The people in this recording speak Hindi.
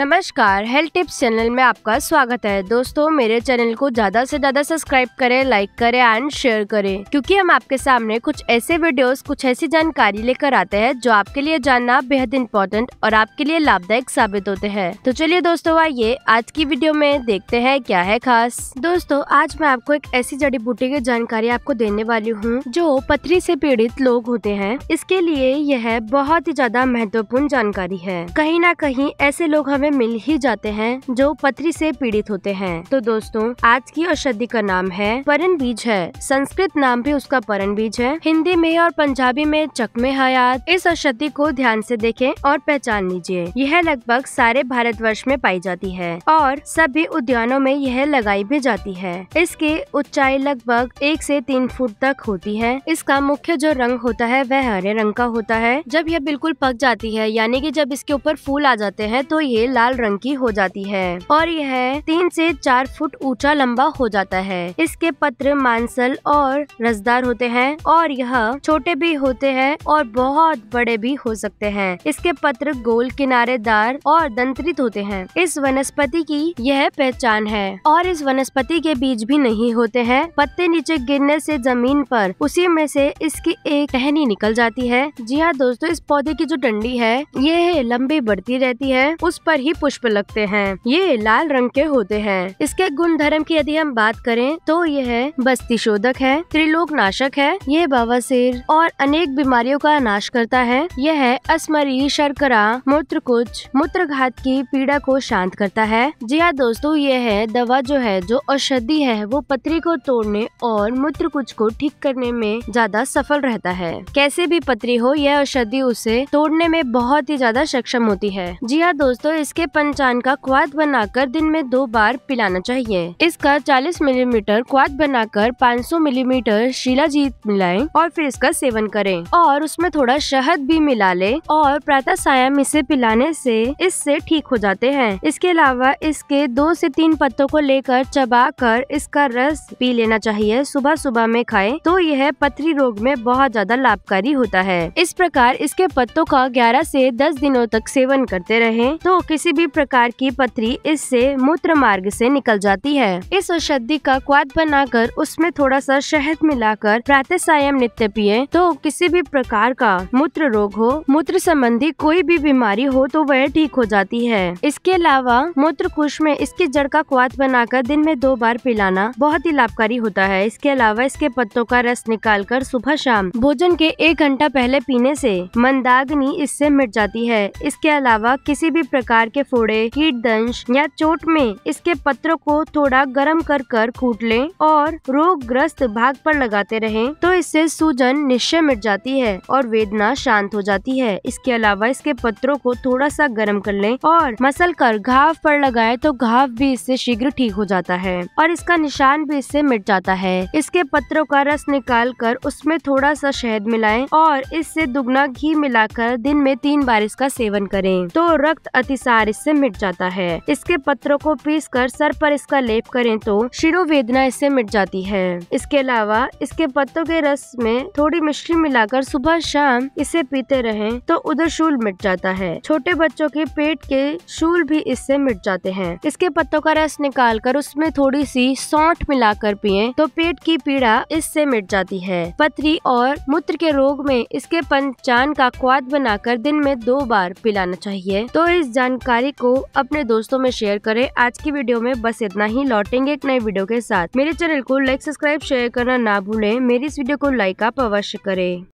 नमस्कार हेल्थ टिप्स चैनल में आपका स्वागत है दोस्तों मेरे चैनल को ज़्यादा से ज़्यादा सब्सक्राइब करें लाइक करें एंड शेयर करें क्योंकि हम आपके सामने कुछ ऐसे वीडियोस कुछ ऐसी जानकारी लेकर आते हैं जो आपके लिए जानना बेहद इम्पोर्टेंट और आपके लिए लाभदायक साबित होते हैं तो चलिए दोस्तों आइए आज की वीडियो में देखते हैं क्या है खास दोस्तों आज मैं आपको एक ऐसी जड़ी बूटी की जानकारी आपको देने वाली हूँ जो पथरी से पीड़ित लोग होते हैं इसके लिए यह बहुत ही ज्यादा महत्वपूर्ण जानकारी है कहीं ना कहीं ऐसे लोग हमें में मिल ही जाते हैं जो पथरी से पीड़ित होते हैं तो दोस्तों आज की औषधि का नाम है परन बीज है संस्कृत नाम भी उसका परन बीज है हिंदी में और पंजाबी में चकमे हयात इस औषधि को ध्यान से देखें और पहचान लीजिए यह लगभग सारे वर्ष में पाई जाती है और सभी उद्यानों में यह लगाई भी जाती है इसकी ऊंचाई लगभग एक से तीन फुट तक होती है इसका मुख्य जो रंग होता है वह हरे रंग का होता है जब यह बिल्कुल पक जाती है यानी कि जब इसके ऊपर फूल आ जाते हैं तो ये लाल रंग की हो जाती है और यह तीन से चार फुट ऊंचा लंबा हो जाता है इसके पत्र मांसल और रसदार होते हैं और यह छोटे भी होते हैं और बहुत बड़े भी हो सकते हैं इसके पत्र गोल किनारेदार और दंत्रित होते हैं इस वनस्पति की यह पहचान है और इस वनस्पति के बीज भी नहीं होते हैं पत्ते नीचे गिरने से जमीन पर उसी में से इसकी एक टहनी निकल जाती है जी हाँ दोस्तों इस पौधे की जो डंडी है यह लंबी बढ़ती रहती है उस पर पर ही पुष्प लगते हैं ये लाल रंग के होते हैं इसके गुण धर्म की यदि हम बात करें तो यह बस्ती शोधक है त्रिलोक नाशक है यह बवासीर और अनेक बीमारियों का नाश करता है यह अस्मरी शर्करा मूत्र कुछ मूत्र घात की पीड़ा को शांत करता है जी हाँ दोस्तों ये है दवा जो है जो औषधि है वो पत्री को तोड़ने और मूत्र कुछ को ठीक करने में ज्यादा सफल रहता है कैसे भी पत्री हो यह औषधि उसे तोड़ने में बहुत ही ज्यादा सक्षम होती है जी हाँ दोस्तों इस इसके पंचान का क्वाद बनाकर दिन में दो बार पिलाना चाहिए इसका 40 मिलीमीटर क्वाद बनाकर 500 मिलीमीटर जीत मिलाए और फिर इसका सेवन करें और उसमें थोड़ा शहद भी मिला ले और प्रातः सायम इसे पिलाने से इससे ठीक हो जाते हैं इसके अलावा इसके दो से तीन पत्तों को लेकर चबा कर इसका रस पी लेना चाहिए सुबह सुबह में खाए तो यह पथरी रोग में बहुत ज्यादा लाभकारी होता है इस प्रकार इसके पत्तों का ग्यारह ऐसी दस दिनों तक सेवन करते रहे तो किसी भी प्रकार की पथरी इससे मूत्र मार्ग से निकल जाती है इस औषधि का क्वाद बनाकर उसमें थोड़ा सा शहद मिलाकर प्रातः सायम नित्य पिए तो किसी भी प्रकार का मूत्र रोग हो मूत्र संबंधी कोई भी बीमारी हो तो वह ठीक हो जाती है इसके अलावा मूत्र कुश में इसकी जड़ का क्वाद बनाकर दिन में दो बार पिलाना बहुत ही लाभकारी होता है इसके अलावा इसके पत्तों का रस निकाल कर सुबह शाम भोजन के एक घंटा पहले पीने से मंदाग्नि इससे मिट जाती है इसके अलावा किसी भी प्रकार प्रकार के फोड़े कीट दंश या चोट में इसके पत्रों को थोड़ा गर्म कर कर कूट ले और रोग ग्रस्त भाग पर लगाते रहे तो इससे सूजन निश्चय मिट जाती है और वेदना शांत हो जाती है इसके अलावा इसके पत्रों को थोड़ा सा गर्म कर ले और मसल कर घाव पर लगाए तो घाव भी इससे शीघ्र ठीक हो जाता है और इसका निशान भी इससे मिट जाता है इसके पत्रों का रस निकाल कर उसमें थोड़ा सा शहद मिलाएं और इससे दुगना घी मिलाकर दिन में तीन बार इसका सेवन करें तो रक्त अतिसार कार्य इससे मिट जाता है इसके पत्रों को पीस कर सर पर इसका लेप करें तो शिरो वेदना इससे मिट जाती है इसके अलावा इसके पत्तों के रस में थोड़ी मिश्री मिलाकर सुबह शाम इसे पीते रहे तो उधर शूल मिट जाता है छोटे बच्चों के पेट के शूल भी इससे मिट जाते हैं इसके पत्तों का रस निकाल कर उसमें थोड़ी सी सौठ मिलाकर पिए तो पेट की पीड़ा इससे मिट जाती है पथरी और मूत्र के रोग में इसके पंचान का क्वाद बनाकर दिन में दो बार पिलाना चाहिए तो इस जान जानकारी को अपने दोस्तों में शेयर करें आज की वीडियो में बस इतना ही लौटेंगे एक नए वीडियो के साथ मेरे चैनल को लाइक सब्सक्राइब शेयर करना ना भूलें मेरी इस वीडियो को लाइक आप अवश्य करें